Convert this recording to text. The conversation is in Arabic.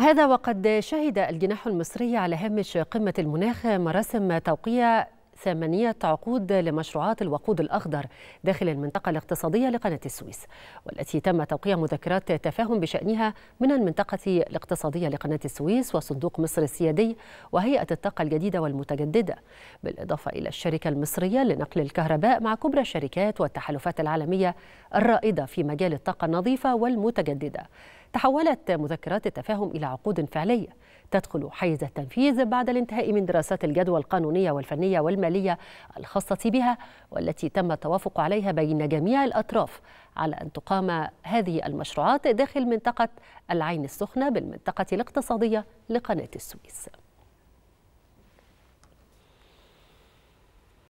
هذا وقد شهد الجناح المصري على هامش قمة المناخ مراسم توقيع ثمانية عقود لمشروعات الوقود الأخضر داخل المنطقة الاقتصادية لقناة السويس والتي تم توقيع مذكرات تفاهم بشأنها من المنطقة الاقتصادية لقناة السويس وصندوق مصر السيادي وهيئة الطاقة الجديدة والمتجددة بالإضافة إلى الشركة المصرية لنقل الكهرباء مع كبرى الشركات والتحالفات العالمية الرائدة في مجال الطاقة النظيفة والمتجددة تحولت مذكرات التفاهم إلى عقود فعلية تدخل حيز التنفيذ بعد الانتهاء من دراسات الجدوى القانونية والفنية والمالية الخاصة بها والتي تم التوافق عليها بين جميع الأطراف على أن تقام هذه المشروعات داخل منطقة العين السخنة بالمنطقة الاقتصادية لقناة السويس